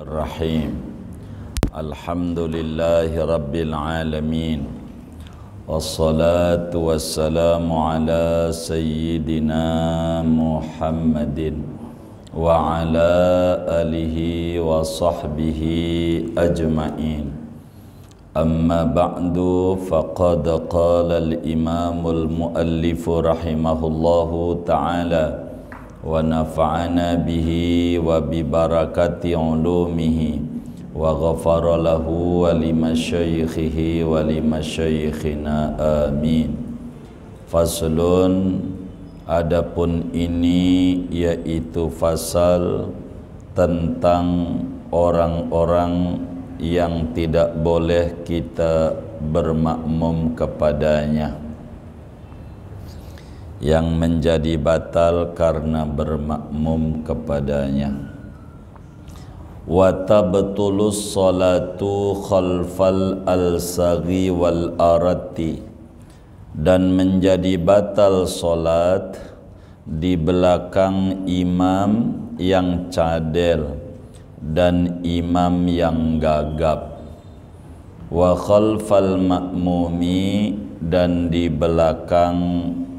الرحيم الحمد لله رب العالمين والصلاة والسلام على سيدنا محمد وعلى آله وصحبه أجمعين أما بعد فقد قال الإمام المؤلف رحمه الله تعالى ونفعنا به وببركات علومه وغفر له ولمشايخه ولمشايخنا آمين فصل Adapun ini yaitu fasal tentang orang-orang yang tidak boleh kita bermakmum kepadanya yang menjadi batal karena bermakmum kepadanya wa tabtulus salatu khalfal al-saghi wal arati dan menjadi batal salat di belakang imam yang cadel dan imam yang gagap wa khalfal ma'mumi dan di belakang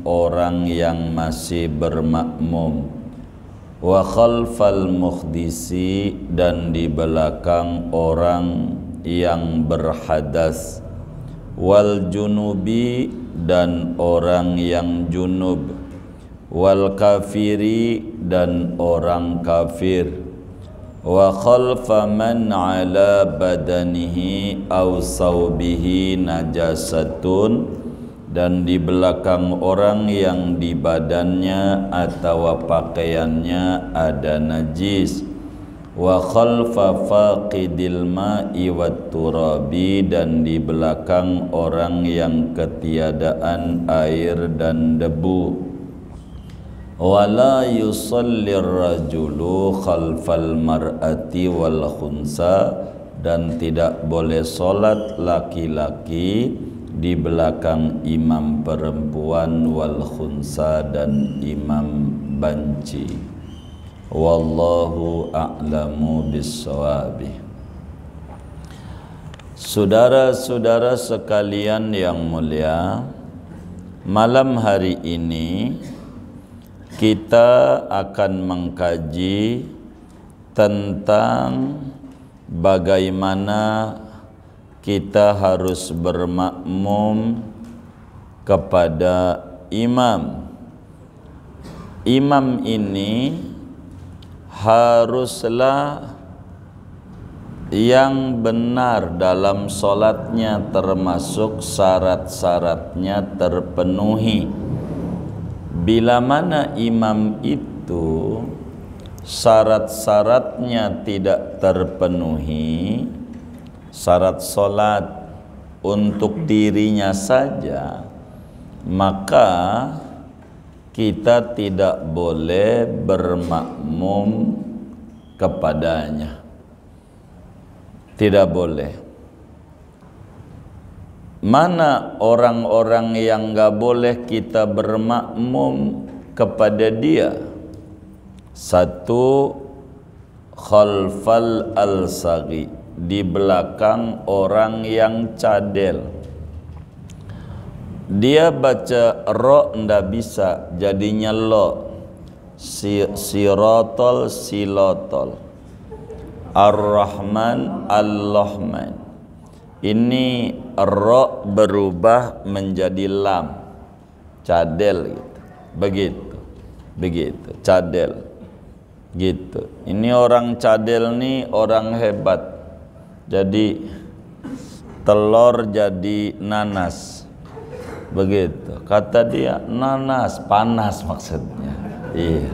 orang yang masih bermakmum wa khalfal muhdisi dan di belakang orang yang berhadas wal junubi dan orang yang junub wal kafiri dan orang kafir wa khalfa man ala badanihi aw sawbihi najasatun dan di belakang orang yang di badannya atau pakaiannya ada najis wa khalfa faqidil ma'i wat turabi dan di belakang orang yang ketiadaan air dan debu wala yusalli rajulu khalfal mar'ati wal khunsa dan tidak boleh solat laki-laki di belakang imam perempuan wal khunsa dan imam banci wallahu a'lamu bissawab Saudara-saudara sekalian yang mulia malam hari ini kita akan mengkaji tentang bagaimana kita harus bermakmum kepada imam. Imam ini haruslah yang benar dalam solatnya termasuk syarat-syaratnya terpenuhi bila mana imam itu syarat-syaratnya tidak terpenuhi syarat sholat untuk dirinya saja maka kita tidak boleh bermakmum kepadanya tidak boleh mana orang-orang yang gak boleh kita bermakmum kepada dia satu khalfal al-saghi di belakang orang yang cadel dia baca ro ndak bisa jadinya lo si, sirotol silotol ar-rahman al ini ro berubah menjadi lam cadel gitu begitu begitu cadel gitu ini orang cadel nih orang hebat jadi telur jadi nanas begitu kata dia nanas panas maksudnya iya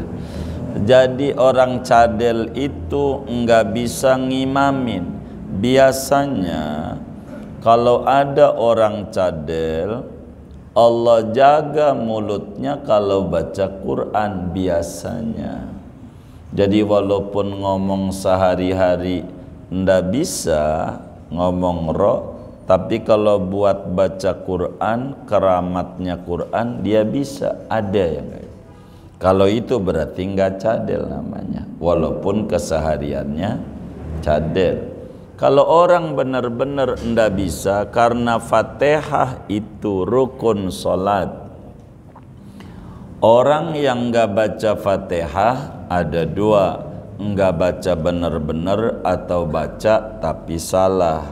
jadi orang cadel itu nggak bisa ngimamin biasanya kalau ada orang cadel Allah jaga mulutnya kalau baca Quran biasanya jadi walaupun ngomong sehari-hari ndak bisa ngomong ro tapi kalau buat baca Quran keramatnya Quran dia bisa ada ya guys gitu. kalau itu berarti nggak cadel namanya walaupun kesehariannya cadel kalau orang benar-benar ndak bisa karena fatihah itu rukun salat Orang yang nggak baca fatihah ada dua nggak baca benar-benar atau baca tapi salah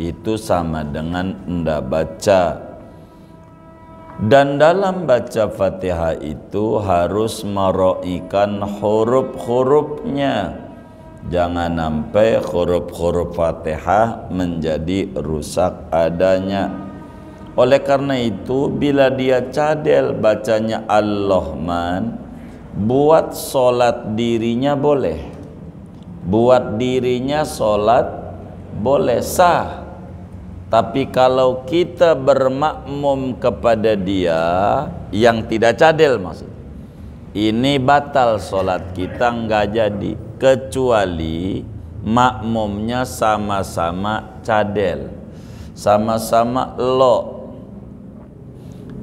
itu sama dengan ndak baca dan dalam baca Fatihah itu harus meroikan huruf-hurufnya. Jangan sampai huruf-huruf Fatihah menjadi rusak adanya. Oleh karena itu bila dia cadel bacanya Allahman buat sholat dirinya boleh buat dirinya sholat boleh sah tapi kalau kita bermakmum kepada dia yang tidak cadel maksud ini batal sholat kita nggak jadi kecuali makmumnya sama-sama cadel sama-sama lo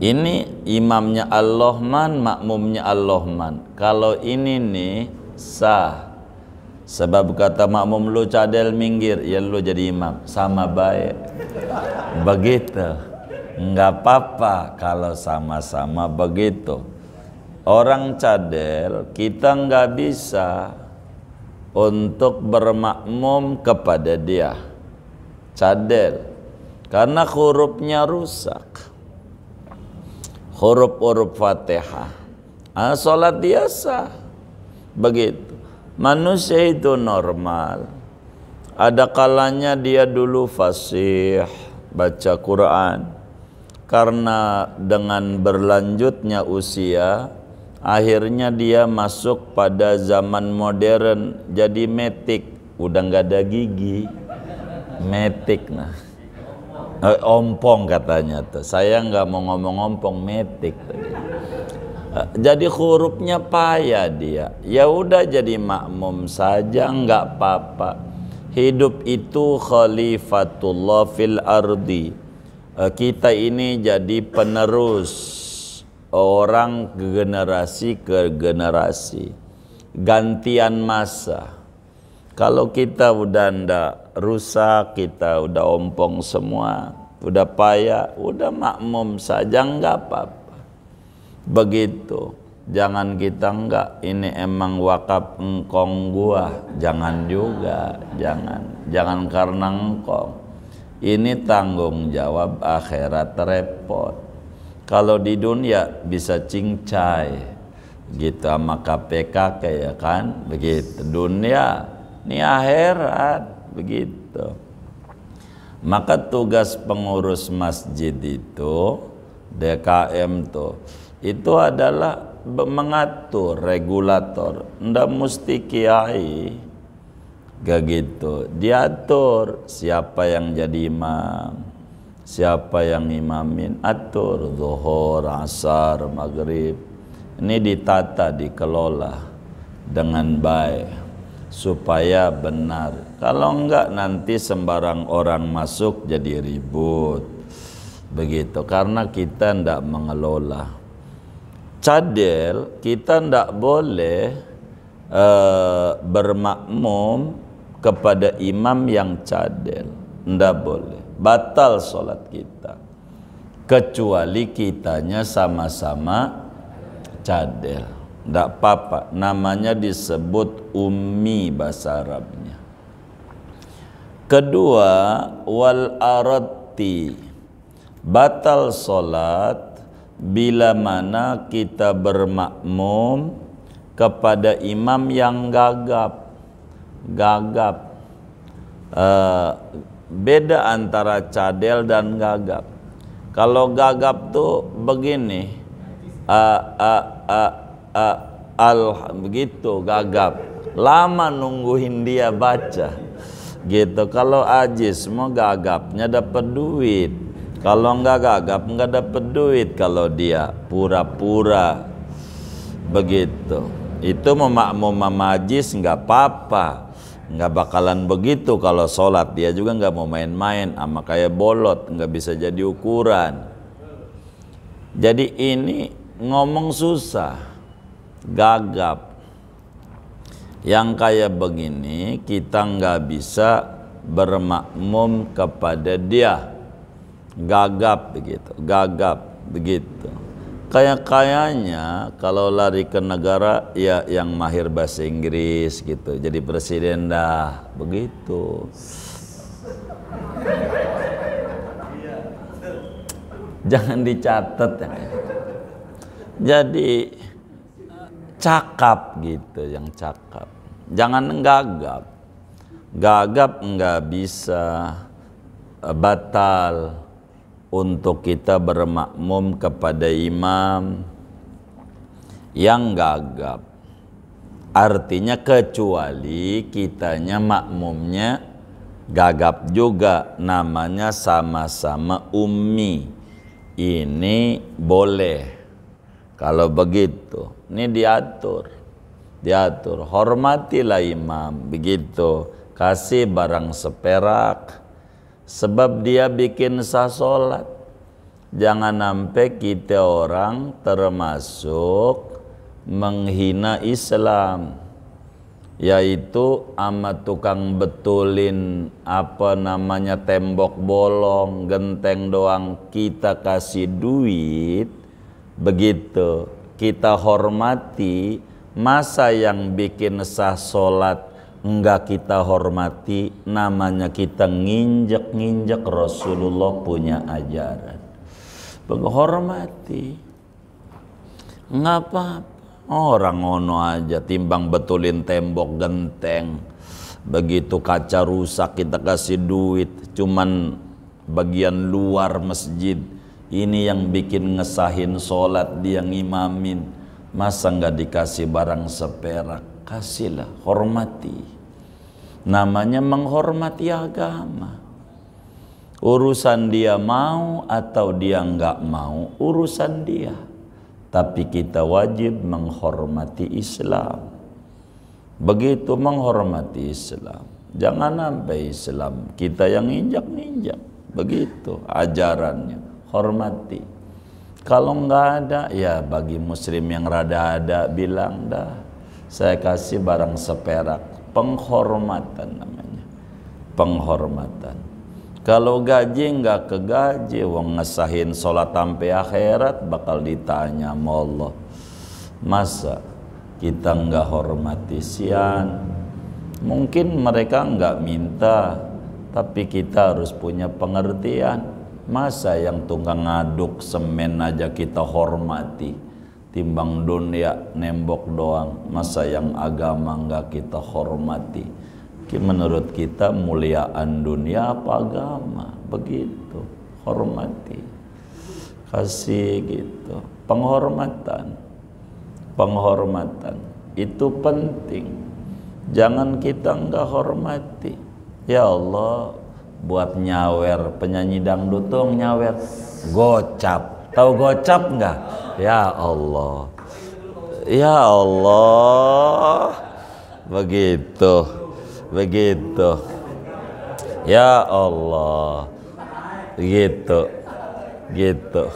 ini imamnya Allahman, makmumnya Allahman. Kalau ini nih sah. Sebab kata makmum lu cadel minggir, ya lu jadi imam. Sama baik. Begitu. Enggak apa-apa kalau sama-sama begitu. Orang cadel kita enggak bisa untuk bermakmum kepada dia. Cadel. Karena hurufnya rusak huruf-huruf Fatihah. Ah, salat biasa, Begitu. Manusia itu normal. Ada kalanya dia dulu fasih baca Quran. Karena dengan berlanjutnya usia, akhirnya dia masuk pada zaman modern jadi metik, udah nggak ada gigi. Metik nah. Eh, ompong katanya tuh. Saya nggak mau ngomong ompong metik tadi. Eh, jadi hurufnya payah dia. Ya udah jadi makmum saja nggak apa-apa. Hidup itu khalifatullah fil ardi. Eh, kita ini jadi penerus orang ke generasi ke generasi gantian masa kalau kita udah ndak rusak, kita udah ompong semua, udah payah, udah makmum saja enggak apa-apa. Begitu. Jangan kita enggak ini emang wakaf engkong gua. Jangan juga, jangan. Jangan karena engkong. Ini tanggung jawab akhirat repot. Kalau di dunia bisa cingcai gitu sama KPK kayak kan begitu dunia ini akhirat begitu maka tugas pengurus masjid itu DKM itu itu adalah mengatur regulator ndak mesti kiai gak gitu diatur siapa yang jadi imam siapa yang imamin atur zuhur asar maghrib ini ditata dikelola dengan baik supaya benar. Kalau enggak nanti sembarang orang masuk jadi ribut. Begitu karena kita ndak mengelola. Cadel kita ndak boleh uh, bermakmum kepada imam yang cadel. ndak boleh. Batal sholat kita. Kecuali kitanya sama-sama cadel. Tidak apa-apa, namanya disebut umi bahasa Arabnya. Kedua, wal arati batal solat bila mana kita bermakmum kepada imam yang gagap. Gagap. Uh, beda antara cadel dan gagap. Kalau gagap tuh begini, uh, uh, uh, uh, eh, al begitu gagap lama nungguin dia baca gitu kalau ajis mau gagapnya dapat duit kalau nggak gagap nggak dapat duit kalau dia pura-pura begitu itu memakmum majis nggak apa-apa nggak bakalan begitu kalau sholat dia juga nggak mau main-main sama kayak bolot nggak bisa jadi ukuran jadi ini ngomong susah gagap. Yang kayak begini kita nggak bisa bermakmum kepada dia. Gagap begitu, gagap begitu. kayak kayaknya kalau lari ke negara ya yang mahir bahasa Inggris gitu. Jadi presiden dah begitu. Jangan dicatat. ya. Jadi cakap gitu, yang cakap. Jangan gagap. Gagap nggak bisa eh, batal untuk kita bermakmum kepada imam yang gagap. Artinya kecuali kitanya makmumnya gagap juga namanya sama-sama ummi. Ini boleh. Kalau begitu ini diatur. Diatur. Hormatilah imam. Begitu. Kasih barang seperak. Sebab dia bikin sah sholat. Jangan sampai kita orang termasuk menghina Islam yaitu ama tukang betulin apa namanya tembok bolong, genteng doang kita kasih duit begitu kita hormati, masa yang bikin sah sholat enggak kita hormati, namanya kita nginjek-nginjek Rasulullah punya ajaran. Penghormati. ngapa apa Orang ono aja timbang betulin tembok genteng. Begitu kaca rusak kita kasih duit, cuman bagian luar masjid ini yang bikin ngesahin sholat dia ngimamin masa nggak dikasih barang seperak kasihlah hormati namanya menghormati agama urusan dia mau atau dia nggak mau urusan dia tapi kita wajib menghormati Islam begitu menghormati Islam jangan sampai Islam kita yang injak-injak begitu ajarannya hormati kalau nggak ada ya bagi muslim yang rada-ada bilang dah saya kasih barang seperak penghormatan namanya penghormatan kalau gaji nggak ke gaji wong ngesahin sholat sampai akhirat bakal ditanya sama Allah masa kita nggak hormati sian mungkin mereka nggak minta tapi kita harus punya pengertian Masa yang tukang ngaduk semen aja kita hormati Timbang dunia nembok doang Masa yang agama nggak kita hormati Menurut kita muliaan dunia apa agama Begitu Hormati Kasih gitu Penghormatan Penghormatan Itu penting Jangan kita nggak hormati Ya Allah buat nyawer penyanyi dangdut tuh nyawer gocap tahu gocap nggak ya Allah ya Allah begitu begitu ya Allah gitu gitu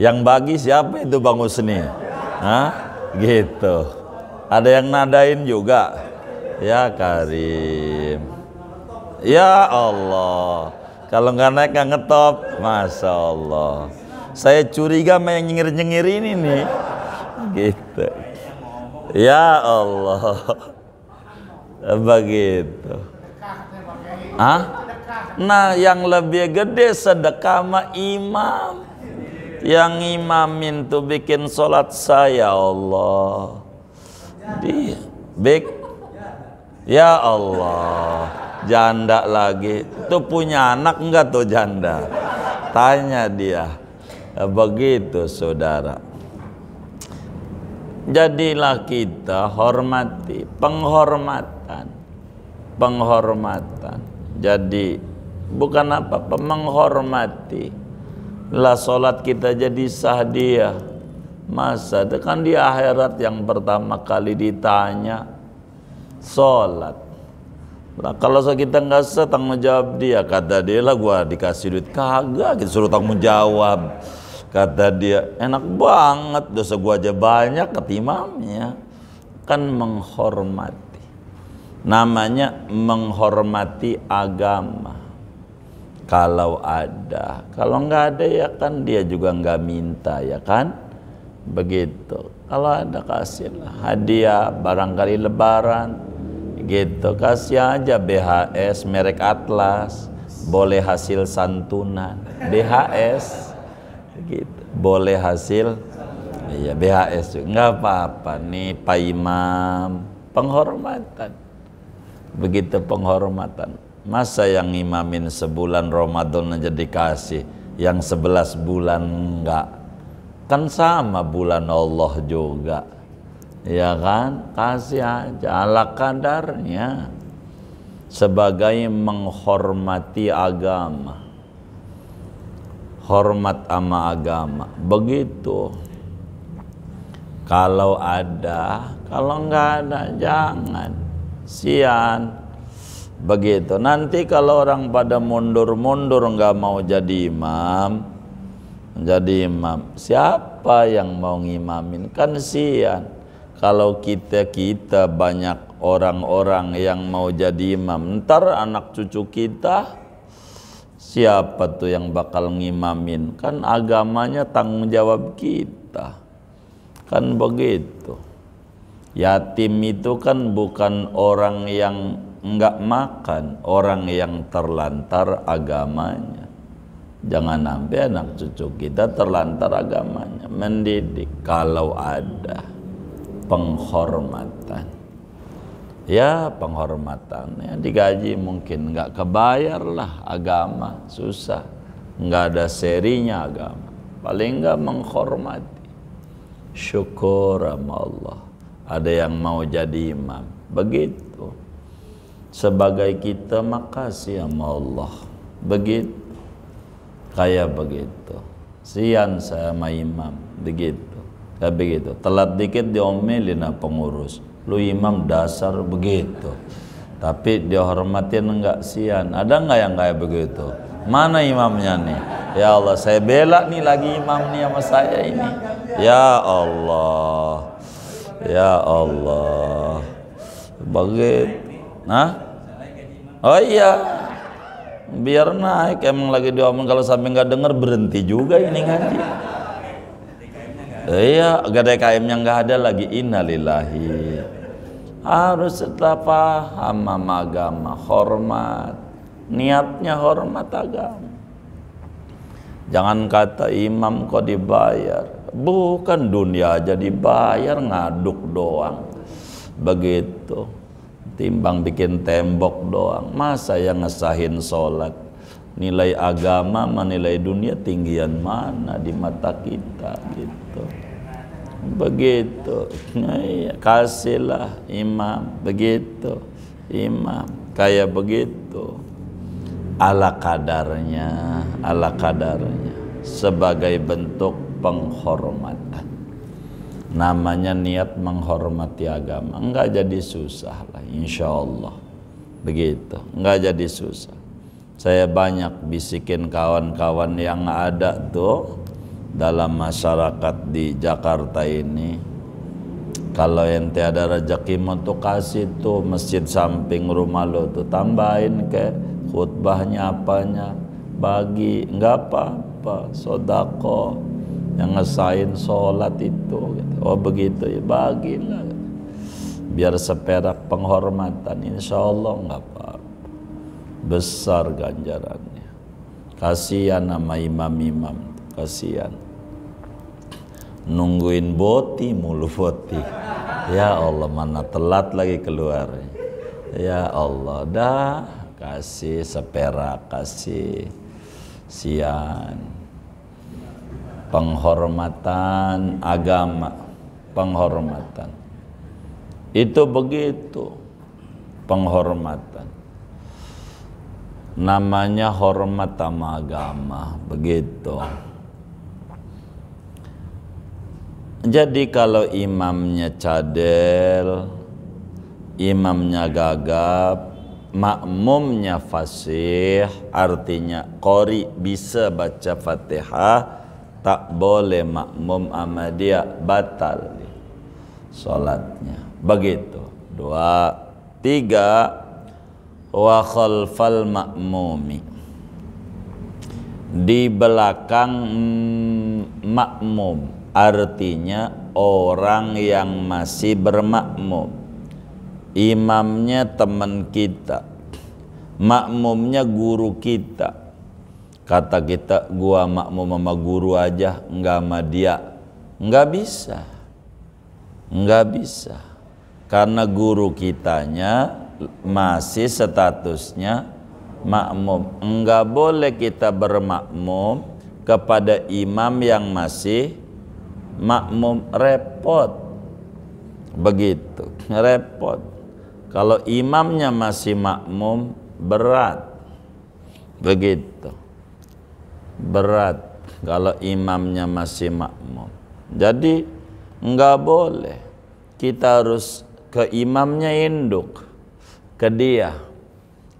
yang bagi siapa itu Bang Usni Hah? gitu ada yang nadain juga ya Karim Ya Allah. Kalau nggak naik nggak ngetop. Masya Allah. Saya curiga sama yang nyengir-nyengir ini nih. Gitu. Ya Allah. Begitu. Hah? Nah yang lebih gede sedekah sama imam. Yang imamin tuh bikin sholat saya Allah. Dia. Bik. Ya Allah janda lagi tuh punya anak enggak tuh janda tanya dia eh, begitu saudara jadilah kita hormati penghormatan penghormatan jadi bukan apa-apa menghormati lah solat kita jadi sah dia masa itu kan di akhirat yang pertama kali ditanya solat nah kalau kita nggak se tanggung jawab dia kata dia lah gua dikasih duit kagak kita gitu. suruh tanggung jawab kata dia enak banget dosa gua aja banyak ketimamnya kan menghormati namanya menghormati agama kalau ada kalau nggak ada ya kan dia juga nggak minta ya kan begitu kalau ada kasihlah hadiah barangkali lebaran gitu kasih aja BHS merek Atlas boleh hasil santunan BHS gitu boleh hasil iya BHS nggak apa-apa nih Pak Imam penghormatan begitu penghormatan masa yang imamin sebulan Ramadan aja dikasih yang sebelas bulan enggak kan sama bulan Allah juga ya kan kasih aja ala kadarnya sebagai menghormati agama hormat ama agama begitu kalau ada kalau nggak ada jangan sian begitu nanti kalau orang pada mundur-mundur nggak mau jadi imam jadi imam siapa yang mau ngimamin kan sian kalau kita kita banyak orang-orang yang mau jadi imam ntar anak cucu kita siapa tuh yang bakal ngimamin kan agamanya tanggung jawab kita kan begitu yatim itu kan bukan orang yang enggak makan orang yang terlantar agamanya Jangan sampai anak cucu kita terlantar agamanya, mendidik kalau ada penghormatan. Ya penghormatan, ya, digaji mungkin nggak kebayar lah agama, susah. Nggak ada serinya agama. Paling nggak menghormati. Syukur sama Allah. Ada yang mau jadi imam. Begitu. Sebagai kita makasih sama Allah. Begitu. Kayak begitu. Sian sama imam. Begitu. Ya begitu. Telat dikit diomelin nah pengurus. Lu imam dasar begitu. Tapi dihormatin enggak sian. Ada enggak yang kayak begitu? Mana imamnya nih? Ya Allah, saya bela nih lagi imam nih sama saya ini. Ya Allah. Ya Allah. Begitu. Nah? Oh iya. Biar naik emang lagi diomong kalau sampai nggak denger berhenti juga ini ngaji iya gadai km yang nggak ada lagi innalillahi harus setelah paham sama agama hormat niatnya hormat agama jangan kata imam kok dibayar bukan dunia aja dibayar ngaduk doang begitu timbang bikin tembok doang masa yang ngesahin sholat nilai agama nilai dunia tinggian mana di mata kita gitu begitu iya, kasihlah imam begitu imam kayak begitu ala kadarnya ala kadarnya sebagai bentuk penghormatan namanya niat menghormati agama enggak jadi susah lah insya Allah begitu enggak jadi susah saya banyak bisikin kawan-kawan yang ada tuh dalam masyarakat di Jakarta ini. Kalau ente ada rejeki mau tuh kasih tuh masjid samping rumah lo tuh tambahin ke khutbahnya apanya bagi nggak apa-apa sodako yang ngesain sholat itu gitu. oh begitu ya bagilah biar seperak penghormatan insya Allah nggak apa, -apa besar ganjarannya kasihan nama imam-imam kasihan nungguin boti mulu boti ya Allah mana telat lagi keluar ya Allah dah kasih seperak kasih sian penghormatan agama penghormatan itu begitu penghormatan namanya hormat sama agama begitu jadi kalau imamnya cadel imamnya gagap makmumnya fasih artinya kori bisa baca fatihah tak boleh makmum sama dia batal sholatnya begitu dua tiga wa khalfal ma'mumi di belakang makmum artinya orang yang masih bermakmum imamnya teman kita makmumnya guru kita kata kita gua makmum sama guru aja enggak sama dia enggak bisa enggak bisa karena guru kitanya masih statusnya makmum. Enggak boleh kita bermakmum kepada imam yang masih makmum repot. Begitu, repot. Kalau imamnya masih makmum berat. Begitu. Berat kalau imamnya masih makmum. Jadi enggak boleh kita harus ke imamnya induk ke dia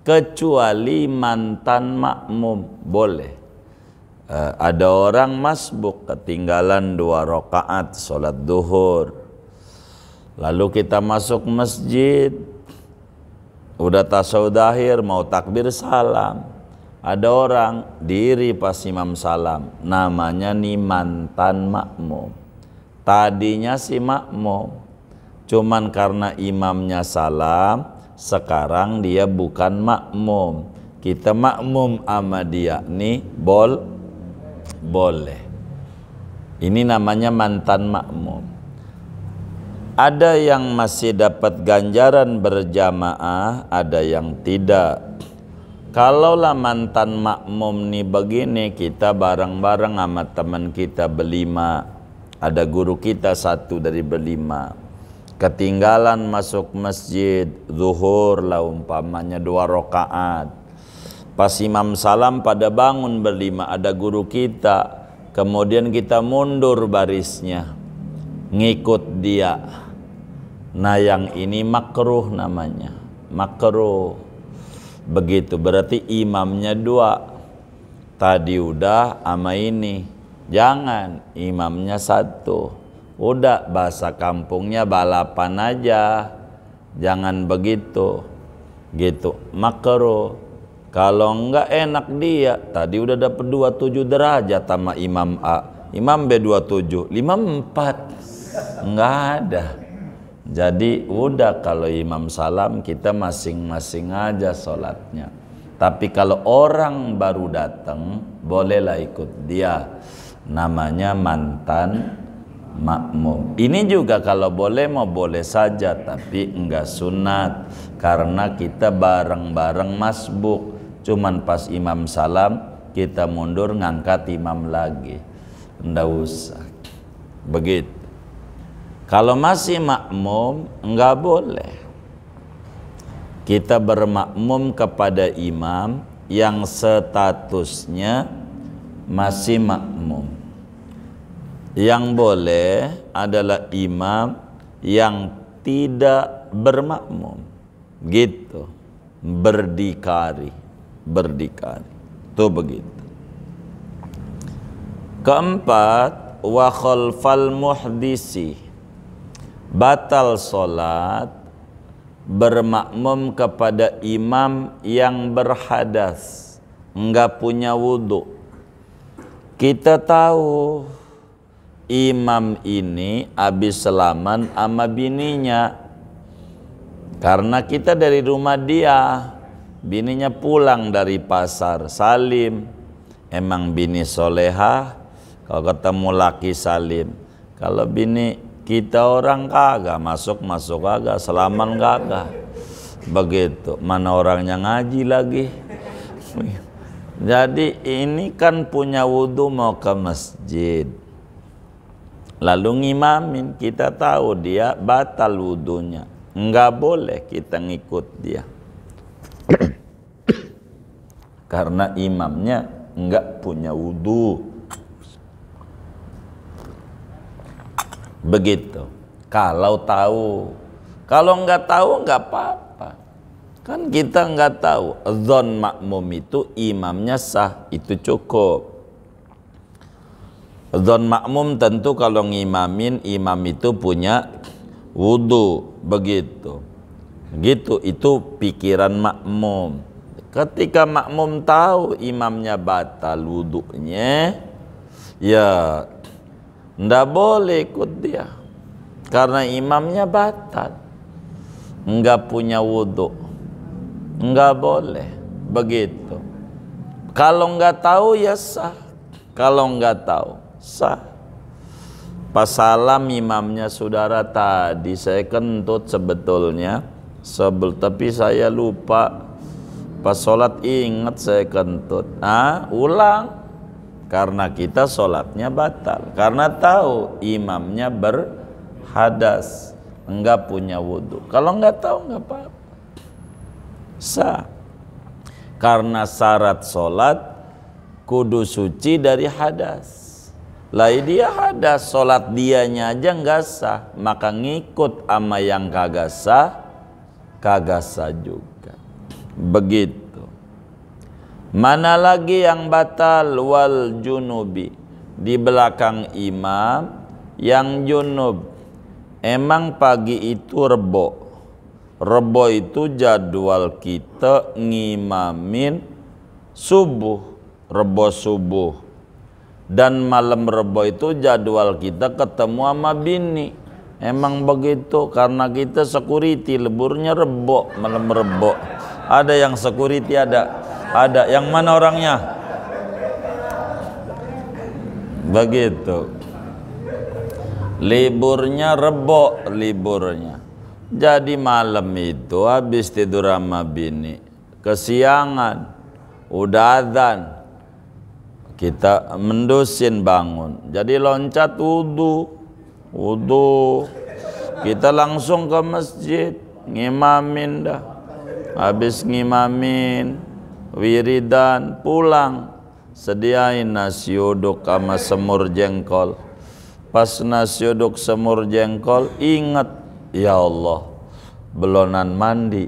kecuali mantan makmum boleh uh, ada orang masbuk ketinggalan dua rakaat sholat duhur lalu kita masuk masjid udah tasawudahir mau takbir salam ada orang diri pas imam salam namanya nih mantan makmum tadinya si makmum cuman karena imamnya salam sekarang dia bukan makmum kita makmum sama dia nih bol boleh ini namanya mantan makmum ada yang masih dapat ganjaran berjamaah ada yang tidak kalaulah mantan makmum nih begini kita bareng-bareng sama teman kita berlima ada guru kita satu dari berlima ketinggalan masuk masjid zuhur lah umpamanya dua rakaat pas imam salam pada bangun berlima ada guru kita kemudian kita mundur barisnya ngikut dia nah yang ini makruh namanya makruh begitu berarti imamnya dua tadi udah ama ini jangan imamnya satu Udah bahasa kampungnya balapan aja. Jangan begitu. Gitu. Makro. Kalau enggak enak dia. Tadi udah dapat 27 derajat sama Imam A. Imam B 27, 54. Enggak ada. Jadi udah kalau imam salam kita masing-masing aja sholatnya. Tapi kalau orang baru datang bolehlah ikut dia. Namanya mantan makmum. Ini juga kalau boleh mau boleh saja tapi enggak sunat karena kita bareng-bareng masbuk. Cuman pas imam salam kita mundur ngangkat imam lagi. Enggak usah. Begitu. Kalau masih makmum enggak boleh. Kita bermakmum kepada imam yang statusnya masih makmum yang boleh adalah imam yang tidak bermakmum. Gitu. Berdikari, berdikari. Itu begitu. Keempat, wa khalfal muhdisi. Batal solat bermakmum kepada imam yang berhadas, enggak punya wudhu. Kita tahu imam ini habis selaman sama bininya karena kita dari rumah dia bininya pulang dari pasar salim emang bini soleha kalau ketemu laki salim kalau bini kita orang kagak masuk masuk kagak selaman kagak begitu mana orangnya ngaji lagi jadi ini kan punya wudhu mau ke masjid Lalu ngimamin, kita tahu dia batal wudhunya. Nggak boleh kita ngikut dia. Karena imamnya nggak punya wudhu. Begitu. Kalau tahu. Kalau nggak tahu nggak apa-apa. Kan kita nggak tahu. Zon makmum itu imamnya sah. Itu cukup. Zon makmum tentu kalau ngimamin imam itu punya wudhu begitu. Gitu itu pikiran makmum. Ketika makmum tahu imamnya batal wudhunya, ya ndak boleh ikut dia. Karena imamnya batal. nggak punya wudhu. nggak boleh. Begitu. Kalau nggak tahu ya sah. Kalau nggak tahu sah pas salam imamnya saudara tadi saya kentut sebetulnya sebel tapi saya lupa pas sholat ingat saya kentut ah ulang karena kita sholatnya batal karena tahu imamnya berhadas enggak punya wudhu kalau enggak tahu enggak apa, -apa. sah karena syarat sholat kudu suci dari hadas lah dia ada sholat dianya aja nggak sah, maka ngikut ama yang kagak sah, kagak sah juga. Begitu. Mana lagi yang batal wal junubi di belakang imam yang junub. Emang pagi itu rebo. Rebo itu jadwal kita ngimamin subuh, rebo subuh dan malam rebo itu jadwal kita ketemu sama bini emang begitu karena kita security leburnya rebo malam rebo ada yang security ada ada yang mana orangnya begitu liburnya rebo liburnya jadi malam itu habis tidur sama bini kesiangan udah adzan kita mendusin bangun jadi loncat wudhu wudhu kita langsung ke masjid ngimamin dah habis ngimamin wiridan pulang sediain nasi uduk sama semur jengkol pas nasi uduk semur jengkol ingat ya Allah belonan mandi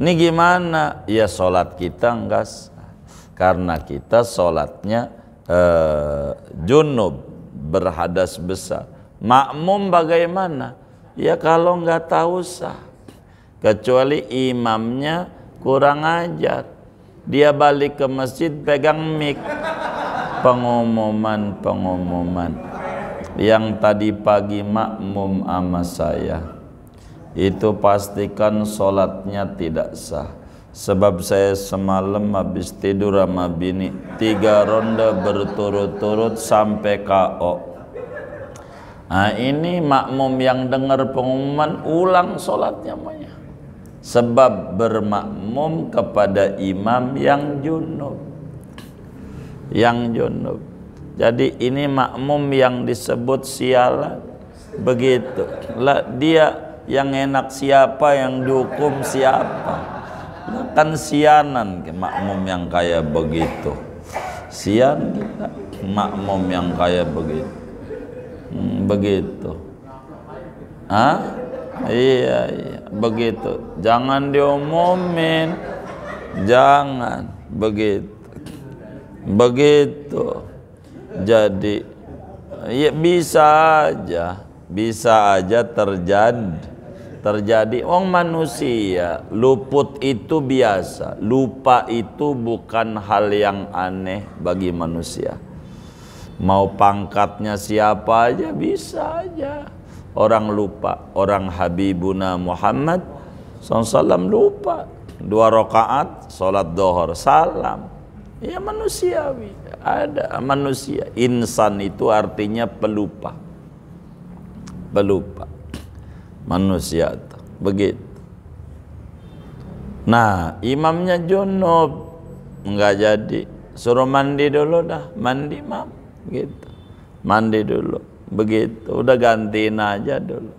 ini gimana ya sholat kita enggak karena kita sholatnya eh, junub berhadas besar makmum bagaimana ya kalau nggak tahu sah kecuali imamnya kurang ajar dia balik ke masjid pegang mic pengumuman pengumuman yang tadi pagi makmum ama saya itu pastikan sholatnya tidak sah Sebab saya semalam habis tidur sama bini Tiga ronde berturut-turut sampai KO Nah ini makmum yang dengar pengumuman ulang sholatnya maya. Sebab bermakmum kepada imam yang junub Yang junub Jadi ini makmum yang disebut sialan Begitu lah Dia yang enak siapa yang dihukum siapa kan sianan makmum yang kaya begitu sian makmum yang kaya begitu hmm, begitu ah iya iya begitu jangan diumumin jangan begitu begitu jadi ya bisa aja bisa aja terjadi terjadi orang manusia luput itu biasa lupa itu bukan hal yang aneh bagi manusia mau pangkatnya siapa aja bisa aja orang lupa orang Habibuna Muhammad salam lupa dua rakaat sholat dohor salam ya manusiawi ada manusia insan itu artinya pelupa pelupa manusia begitu nah imamnya junub enggak jadi suruh mandi dulu dah mandi mam gitu mandi dulu begitu udah gantiin aja dulu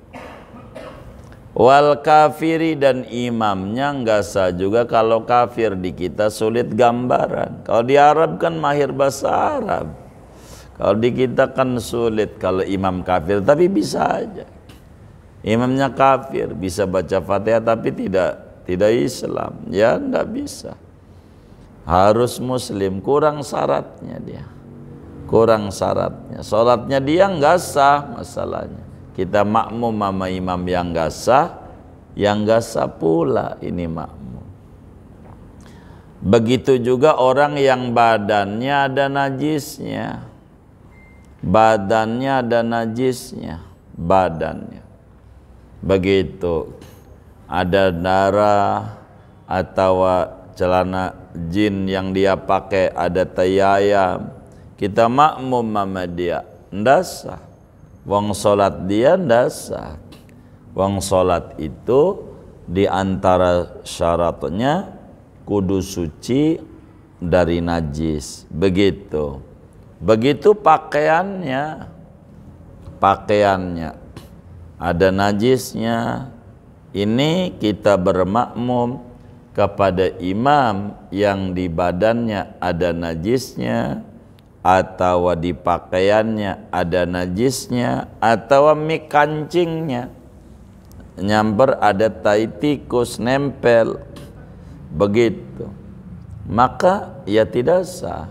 wal kafiri dan imamnya enggak sah juga kalau kafir di kita sulit gambaran kalau di Arab kan mahir bahasa Arab kalau di kita kan sulit kalau imam kafir tapi bisa aja imamnya kafir bisa baca fatihah tapi tidak tidak Islam ya tidak bisa harus muslim kurang syaratnya dia kurang syaratnya sholatnya dia nggak sah masalahnya kita makmum sama imam yang nggak sah yang nggak sah pula ini makmum begitu juga orang yang badannya ada najisnya badannya ada najisnya badannya begitu ada darah atau celana jin yang dia pakai ada tayayam kita makmum sama dia ndasa wong salat dia ndasa wong salat itu di antara syaratnya kudu suci dari najis begitu begitu pakaiannya pakaiannya ada najisnya. Ini kita bermakmum kepada imam yang di badannya ada najisnya atau di pakaiannya ada najisnya atau mi kancingnya nyamper ada tai tikus nempel begitu maka ya tidak sah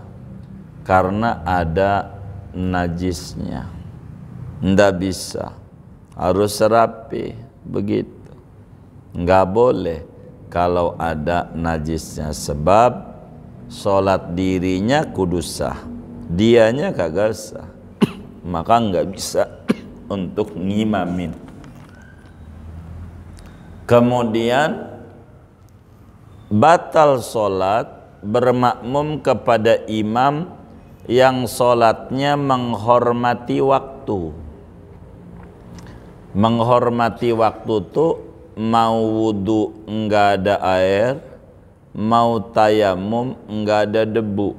karena ada najisnya tidak bisa harus serapi begitu nggak boleh kalau ada najisnya sebab sholat dirinya kudus sah dianya kagak sah maka nggak bisa untuk ngimamin kemudian batal sholat bermakmum kepada imam yang sholatnya menghormati waktu menghormati waktu tuh mau wudhu enggak ada air mau tayamum enggak ada debu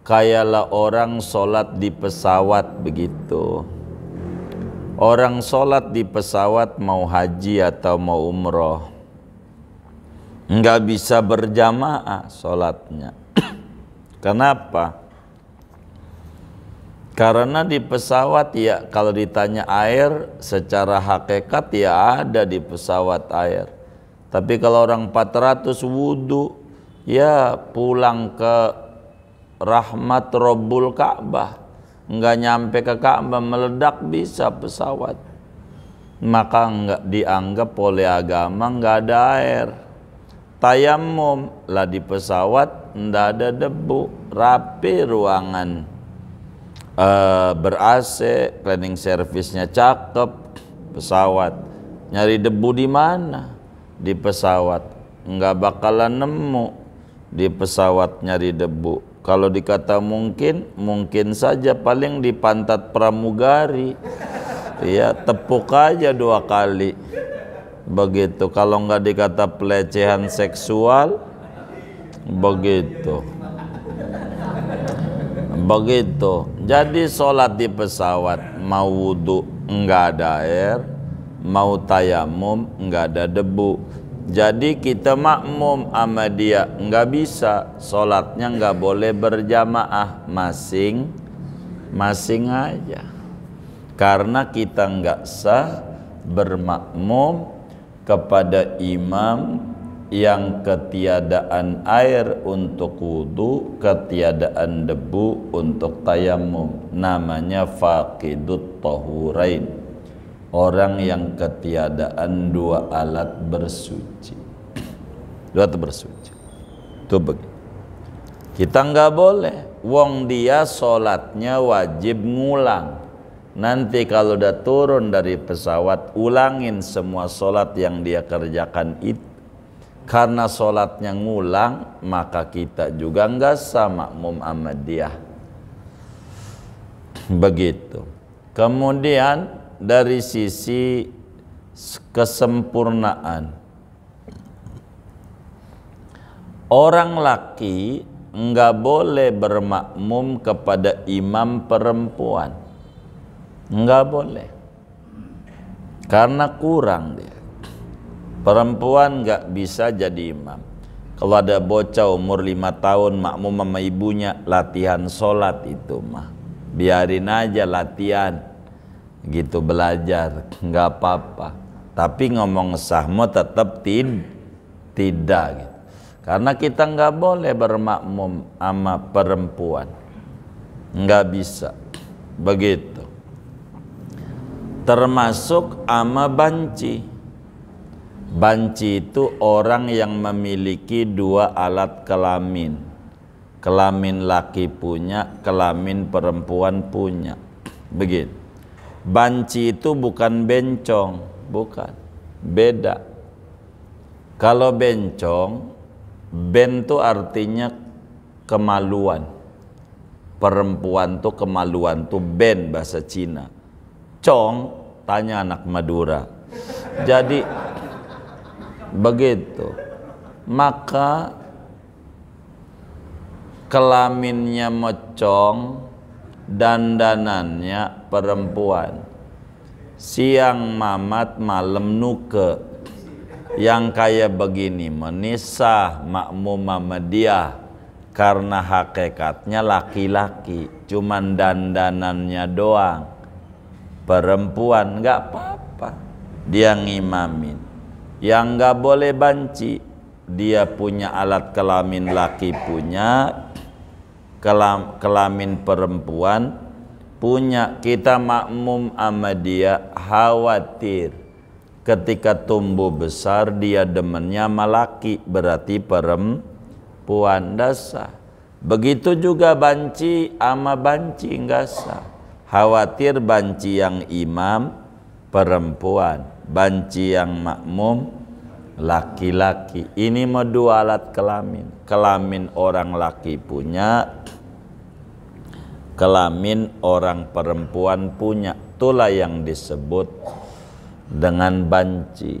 kayalah orang sholat di pesawat begitu orang sholat di pesawat mau haji atau mau umroh enggak bisa berjamaah sholatnya kenapa? Karena di pesawat ya kalau ditanya air secara hakikat ya ada di pesawat air. Tapi kalau orang 400 wudhu ya pulang ke rahmat Rabbul Ka'bah. Nggak nyampe ke Ka'bah meledak bisa pesawat. Maka enggak dianggap oleh agama enggak ada air. Tayamum lah di pesawat enggak ada debu, rapi ruangan uh, ber AC, cleaning servicenya cakep, pesawat. Nyari debu di mana? Di pesawat. Nggak bakalan nemu di pesawat nyari debu. Kalau dikata mungkin, mungkin saja paling di pantat pramugari. Iya, tepuk aja dua kali. Begitu. Kalau nggak dikata pelecehan seksual, begitu. Begitu. Jadi sholat di pesawat mau wudhu enggak ada air, mau tayamum enggak ada debu. Jadi kita makmum sama dia enggak bisa sholatnya enggak boleh berjamaah masing masing aja karena kita enggak sah bermakmum kepada imam yang ketiadaan air untuk wudhu, ketiadaan debu untuk tayamum. Namanya faqidut tahurain. Orang yang ketiadaan dua alat bersuci. Dua alat bersuci. Itu begitu. Kita nggak boleh. Wong dia sholatnya wajib ngulang. Nanti kalau udah turun dari pesawat, ulangin semua sholat yang dia kerjakan itu karena sholatnya ngulang maka kita juga nggak sama Muhammadiyah begitu kemudian dari sisi kesempurnaan orang laki nggak boleh bermakmum kepada imam perempuan nggak boleh karena kurang dia Perempuan nggak bisa jadi imam. Kalau ada bocah umur lima tahun makmum sama ibunya latihan sholat itu mah. Biarin aja latihan. Gitu belajar, nggak apa-apa. Tapi ngomong sahmu tetap tid tidak gitu. Karena kita nggak boleh bermakmum sama perempuan. Nggak bisa. Begitu. Termasuk ama banci Banci itu orang yang memiliki dua alat kelamin. Kelamin laki punya, kelamin perempuan punya. Begitu. Banci itu bukan bencong, bukan. Beda. Kalau bencong, ben itu artinya kemaluan. Perempuan tuh kemaluan tuh ben bahasa Cina. Cong tanya anak Madura. Jadi begitu maka kelaminnya mocong dandanannya perempuan siang mamat malam nuke yang kaya begini menisah makmum mamedia karena hakikatnya laki-laki cuman dandanannya doang perempuan nggak apa-apa dia ngimamin yang nggak boleh banci dia punya alat kelamin laki punya kelam, kelamin perempuan punya kita makmum sama dia khawatir ketika tumbuh besar dia demennya malaki berarti perempuan dasa begitu juga banci ama banci enggak sah khawatir banci yang imam perempuan banci yang makmum laki-laki ini mau dua alat kelamin kelamin orang laki punya kelamin orang perempuan punya itulah yang disebut dengan banci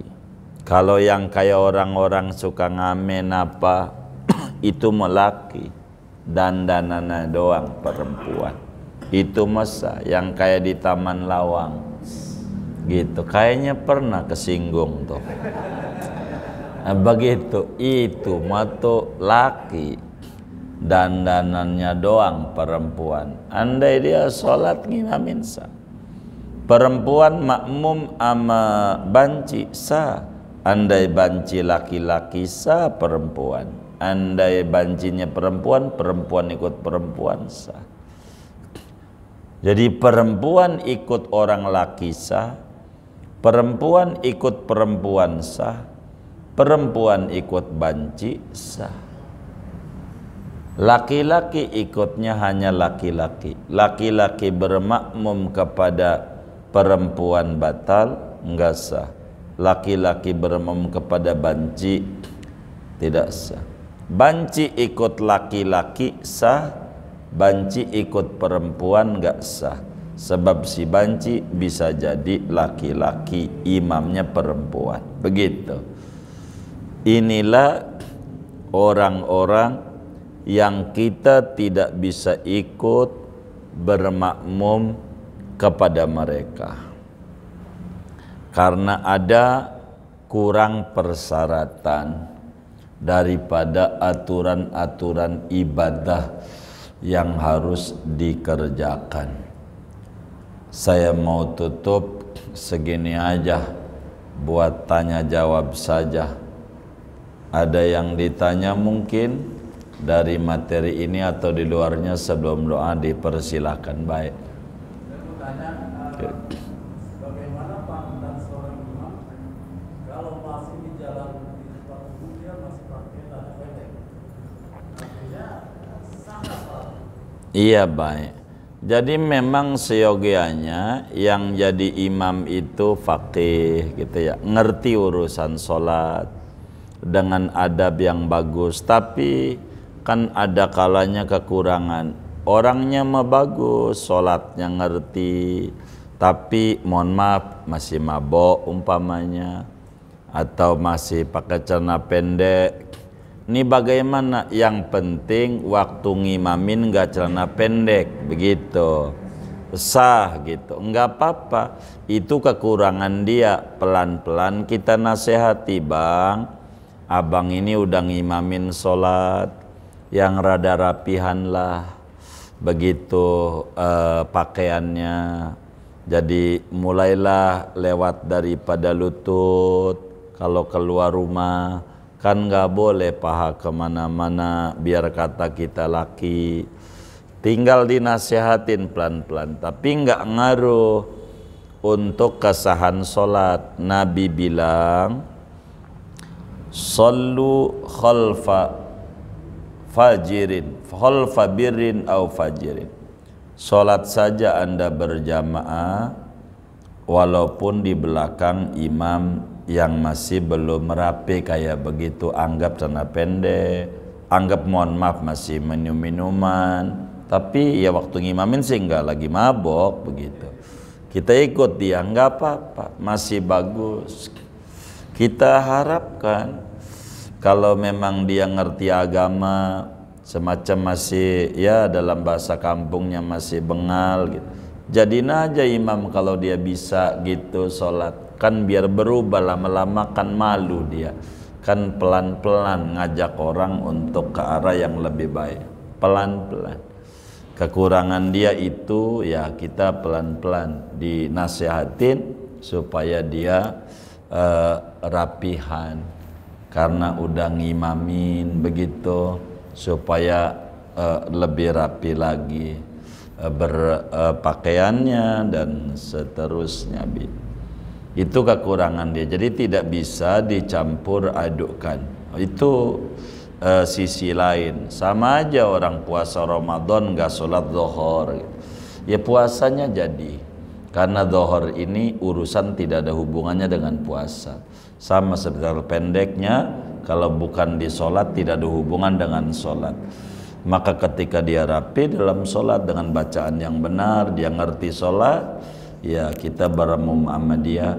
kalau yang kayak orang-orang suka ngamen apa itu melaki dan danana doang perempuan itu masa yang kayak di taman lawang gitu kayaknya pernah kesinggung tuh nah, begitu itu matu laki dandanannya doang perempuan andai dia sholat ngimamin sah perempuan makmum ama banci sa, andai banci laki-laki sa perempuan andai bancinya perempuan perempuan ikut perempuan sa. jadi perempuan ikut orang laki sah Perempuan ikut perempuan sah, perempuan ikut banci sah. Laki-laki ikutnya hanya laki-laki. Laki-laki bermakmum kepada perempuan batal, enggak sah. Laki-laki bermakmum kepada banci, tidak sah. Banci ikut laki-laki sah, banci ikut perempuan enggak sah sebab si banci bisa jadi laki-laki imamnya perempuan begitu inilah orang-orang yang kita tidak bisa ikut bermakmum kepada mereka karena ada kurang persyaratan daripada aturan-aturan ibadah yang harus dikerjakan saya mau tutup segini aja buat tanya jawab saja. Ada yang ditanya mungkin dari materi ini atau di luarnya sebelum doa dipersilahkan baik. Iya baik. Jadi memang seyogianya yang jadi imam itu fakih gitu ya, ngerti urusan sholat dengan adab yang bagus. Tapi kan ada kalanya kekurangan. Orangnya mah bagus, sholatnya ngerti, tapi mohon maaf masih mabok umpamanya atau masih pakai celana pendek ini bagaimana? Yang penting waktu ngimamin enggak celana pendek, begitu. Sah gitu, Enggak apa-apa. Itu kekurangan dia. Pelan-pelan kita nasihati, bang. Abang ini udah ngimamin sholat, yang rada rapihan lah. Begitu eh, pakaiannya. Jadi mulailah lewat daripada lutut, kalau keluar rumah Kan nggak boleh paha kemana-mana biar kata kita laki. Tinggal dinasehatin pelan-pelan, tapi nggak ngaruh untuk kesahan sholat. Nabi bilang, Sallu khalfa fajirin, khalfa birin au fajirin. Sholat saja anda berjamaah walaupun di belakang imam yang masih belum merapi kayak begitu anggap celana pendek anggap mohon maaf masih minum minuman tapi ya waktu ngimamin sih nggak lagi mabok begitu kita ikut dia nggak apa-apa masih bagus kita harapkan kalau memang dia ngerti agama semacam masih ya dalam bahasa kampungnya masih bengal gitu jadi aja imam kalau dia bisa gitu sholat kan biar berubah lama-lama kan malu dia kan pelan-pelan ngajak orang untuk ke arah yang lebih baik pelan-pelan kekurangan dia itu ya kita pelan-pelan dinasehatin supaya dia uh, rapihan karena udah ngimamin begitu supaya uh, lebih rapi lagi eh, berpakaiannya dan seterusnya itu kekurangan dia jadi tidak bisa dicampur adukkan itu uh, sisi lain sama aja orang puasa Ramadan gak sholat zuhur ya puasanya jadi karena zuhur ini urusan tidak ada hubungannya dengan puasa sama seperti pendeknya kalau bukan di sholat tidak ada hubungan dengan sholat maka ketika dia rapi dalam sholat dengan bacaan yang benar dia ngerti sholat ya kita beramu Muhammadiyah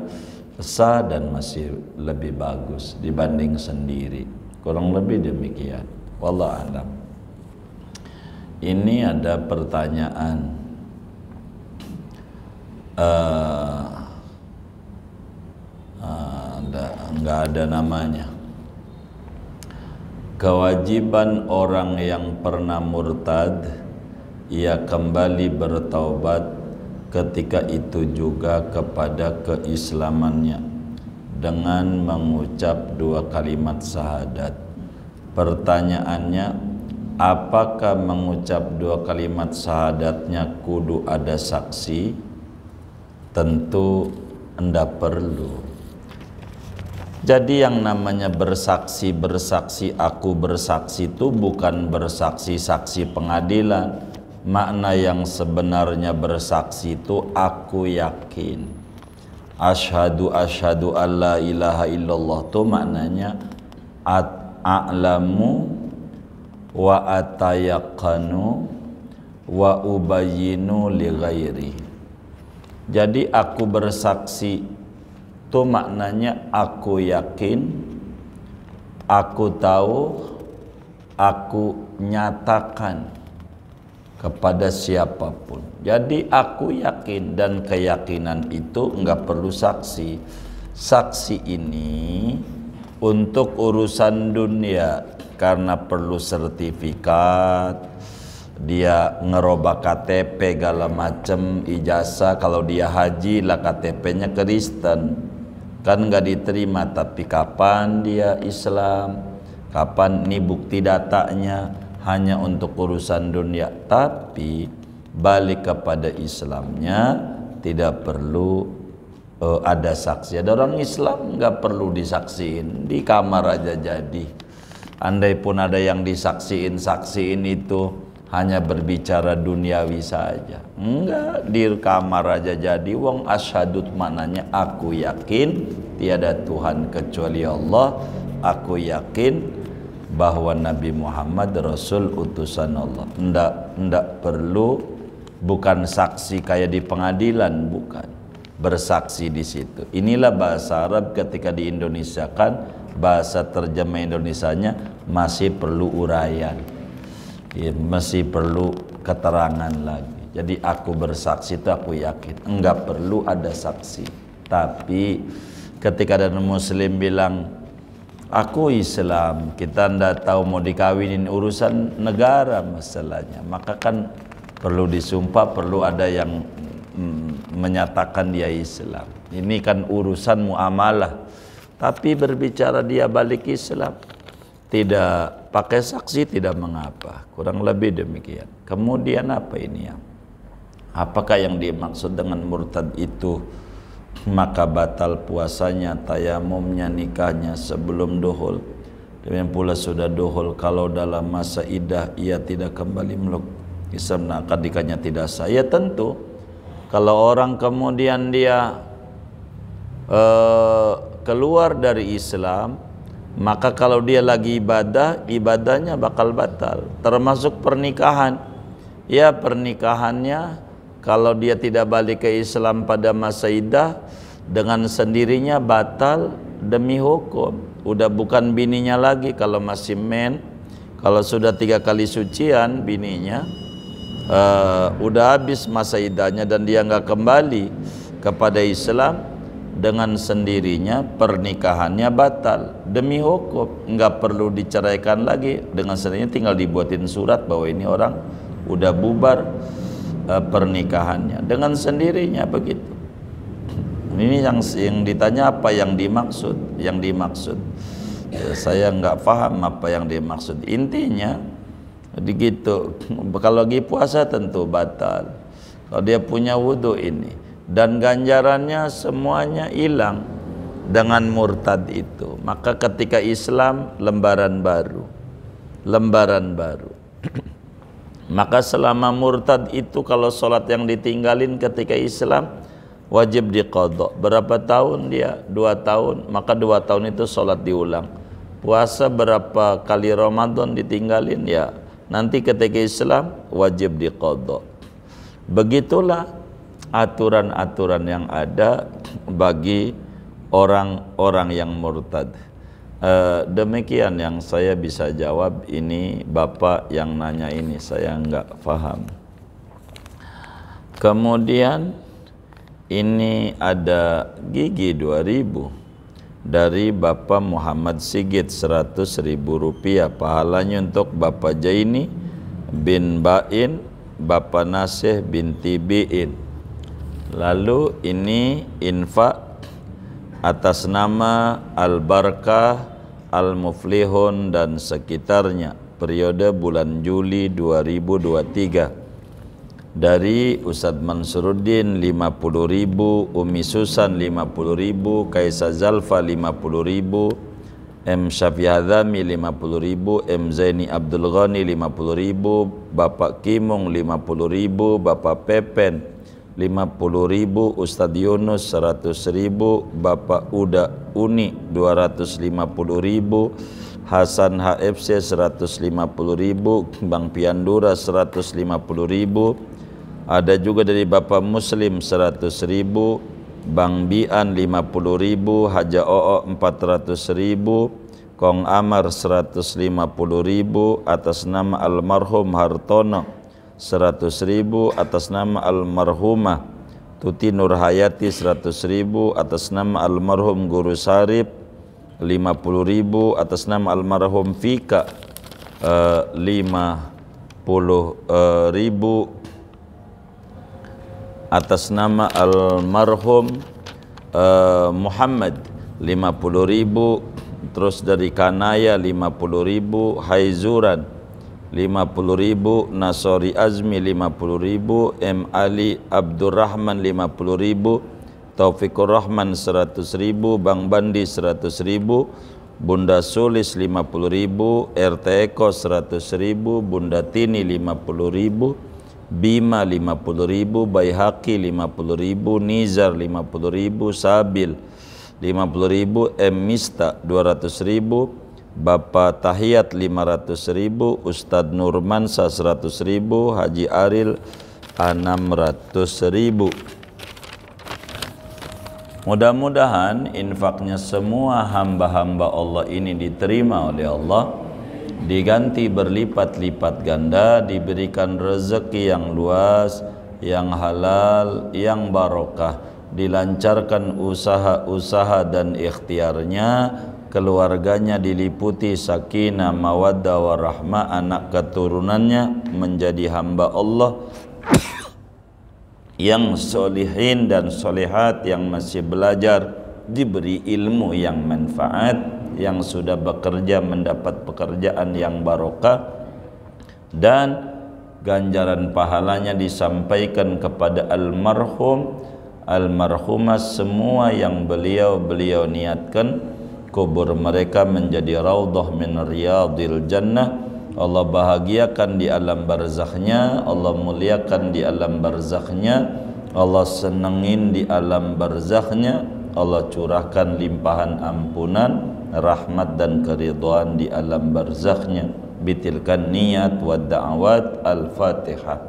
sah dan masih lebih bagus dibanding sendiri kurang lebih demikian Wallah alam ini ada pertanyaan uh, eh, uh, eh, nggak ada namanya kewajiban orang yang pernah murtad ia kembali bertaubat ketika itu juga kepada keislamannya dengan mengucap dua kalimat syahadat. Pertanyaannya, apakah mengucap dua kalimat syahadatnya kudu ada saksi? Tentu Anda perlu. Jadi yang namanya bersaksi bersaksi aku bersaksi itu bukan bersaksi saksi pengadilan makna yang sebenarnya bersaksi itu aku yakin ashadu ashadu alla ilaha illallah itu maknanya at a'lamu wa atayaqanu wa ubayyinu li ghairi jadi aku bersaksi itu maknanya aku yakin aku tahu aku nyatakan kepada siapapun. Jadi aku yakin dan keyakinan itu nggak perlu saksi. Saksi ini untuk urusan dunia karena perlu sertifikat, dia ngerobak KTP segala macem ijazah kalau dia haji lah KTP-nya Kristen kan nggak diterima tapi kapan dia Islam kapan ini bukti datanya hanya untuk urusan dunia tapi balik kepada Islamnya tidak perlu uh, ada saksi ada orang Islam nggak perlu disaksiin di kamar aja jadi andai pun ada yang disaksiin saksiin itu hanya berbicara duniawi saja enggak di kamar aja jadi wong asyhadut mananya aku yakin tiada Tuhan kecuali Allah aku yakin bahwa Nabi Muhammad Rasul utusan Allah. Ndak ndak perlu bukan saksi kayak di pengadilan bukan bersaksi di situ. Inilah bahasa Arab ketika di Indonesia kan bahasa terjemah Indonesianya masih perlu uraian. Ya, masih perlu keterangan lagi. Jadi aku bersaksi itu aku yakin. Enggak perlu ada saksi. Tapi ketika ada muslim bilang aku Islam kita ndak tahu mau dikawinin urusan negara masalahnya maka kan perlu disumpah perlu ada yang mm, menyatakan dia Islam ini kan urusan muamalah tapi berbicara dia balik Islam tidak pakai saksi tidak mengapa kurang lebih demikian kemudian apa ini ya apakah yang dimaksud dengan murtad itu maka batal puasanya, tayamumnya, nikahnya sebelum duhul. Demikian pula sudah duhul kalau dalam masa idah ia tidak kembali meluk. Islam kadikannya tidak sah. Ya tentu kalau orang kemudian dia uh, keluar dari Islam maka kalau dia lagi ibadah ibadahnya bakal batal termasuk pernikahan ya pernikahannya kalau dia tidak balik ke Islam pada masa idah dengan sendirinya batal demi hukum udah bukan bininya lagi kalau masih men kalau sudah tiga kali sucian bininya uh, udah habis masa idahnya dan dia nggak kembali kepada Islam dengan sendirinya pernikahannya batal demi hukum nggak perlu diceraikan lagi dengan sendirinya tinggal dibuatin surat bahwa ini orang udah bubar Eh, pernikahannya dengan sendirinya begitu. Ini yang yang ditanya apa yang dimaksud, yang dimaksud. Eh, saya nggak paham apa yang dimaksud. Intinya begitu. Kalau lagi puasa tentu batal. Kalau dia punya wudhu ini dan ganjarannya semuanya hilang dengan murtad itu. Maka ketika Islam lembaran baru, lembaran baru. Maka selama murtad itu kalau sholat yang ditinggalin ketika Islam wajib dikodok. Berapa tahun dia? Dua tahun. Maka dua tahun itu sholat diulang. Puasa berapa kali Ramadan ditinggalin ya. Nanti ketika Islam wajib dikodok. Begitulah aturan-aturan yang ada bagi orang-orang yang murtad. Uh, demikian yang saya bisa jawab ini Bapak yang nanya ini saya nggak paham. Kemudian ini ada gigi 2000 dari Bapak Muhammad Sigit 100 ribu rupiah pahalanya untuk Bapak Jaini bin Bain Bapak Nasih binti bin lalu ini infak atas nama Al-Barkah, Al-Muflihun dan sekitarnya periode bulan Juli 2023 dari Ustadz Mansuruddin 50.000, Umi Susan 50.000, Kaisa Zalfa 50.000, M. Syafi Hadami 50.000, M. Zaini Abdul Ghani 50.000, Bapak Kimung 50.000, Bapak Pepen 50 ribu, Ustadz Yunus 100 ribu, Bapak Uda Uni 250 ribu, Hasan HFC 150 ribu, Bang Piandura 150 ribu, ada juga dari Bapak Muslim 100 ribu, Bang Bian 50 ribu, Haja Oo 400 ribu, Kong Amar 150 ribu atas nama almarhum Hartono seratus ribu atas nama almarhumah Tuti Nurhayati seratus ribu atas nama almarhum Guru Sarip lima puluh ribu atas nama almarhum Fika eh, lima puluh eh, ribu atas nama almarhum eh, Muhammad lima puluh ribu terus dari Kanaya lima puluh ribu Haizuran 50.000 Nasori Azmi 50.000 M. Ali Abdurrahman 50.000 Taufikur Rahman 100.000 Bang Bandi 100.000 Bunda Sulis 50.000 RT Eko 100.000 Bunda Tini 50.000 Bima 50.000 ribu Baihaki 50.000 Nizar 50.000 Sabil 50.000 M. Mista 200.000 Bapak Tahiyat 500 ribu, Ustadz Nurman 100 ribu, Haji Aril 600 ribu. Mudah-mudahan infaknya semua hamba-hamba Allah ini diterima oleh Allah Diganti berlipat-lipat ganda, diberikan rezeki yang luas, yang halal, yang barokah Dilancarkan usaha-usaha dan ikhtiarnya keluarganya diliputi sakinah mawaddah warahmah anak keturunannya menjadi hamba Allah yang solihin dan solihat yang masih belajar diberi ilmu yang manfaat yang sudah bekerja mendapat pekerjaan yang barokah dan ganjaran pahalanya disampaikan kepada almarhum almarhumah semua yang beliau-beliau niatkan kubur mereka menjadi raudhah min riyadil jannah Allah bahagiakan di alam barzakhnya Allah muliakan di alam barzakhnya Allah senengin di alam barzakhnya Allah curahkan limpahan ampunan rahmat dan keridhaan di alam barzakhnya bitilkan niat wa da'awat al-fatihah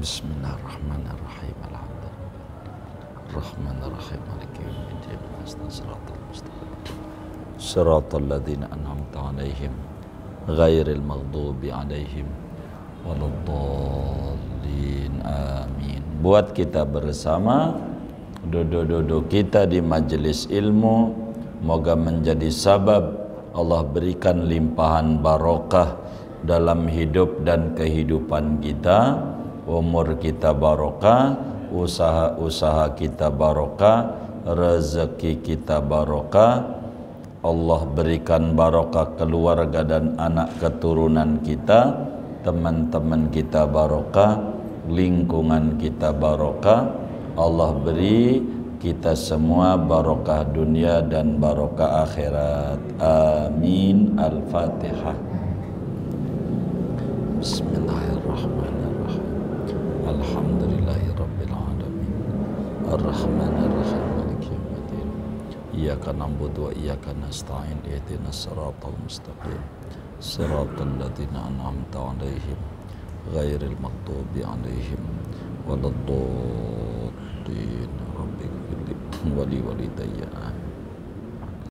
Bismillahirrahmanirrahim Alhamdulillah Rahmanirrahim Maliki صراط الذين أنعمت عليهم غير المغضوب عليهم ولا buat kita bersama duduk-duduk kita di majelis ilmu moga menjadi sabab Allah berikan limpahan barokah dalam hidup dan kehidupan kita umur kita barokah usaha-usaha kita barokah rezeki kita barokah Allah berikan barokah keluarga dan anak keturunan kita teman-teman kita barokah lingkungan kita barokah Allah beri kita semua barokah dunia dan barokah akhirat amin al-fatihah bismillahirrahmanirrahim alhamdulillahirabbil ar rahmanirrahim Iyaka na'bud wa iyaka nasta'in Ihdina siratal mustaqim Siratal ladina an'amta alaihim Ghairil maktubi alaihim Waladdu Dina rabbi Wali wali daya amin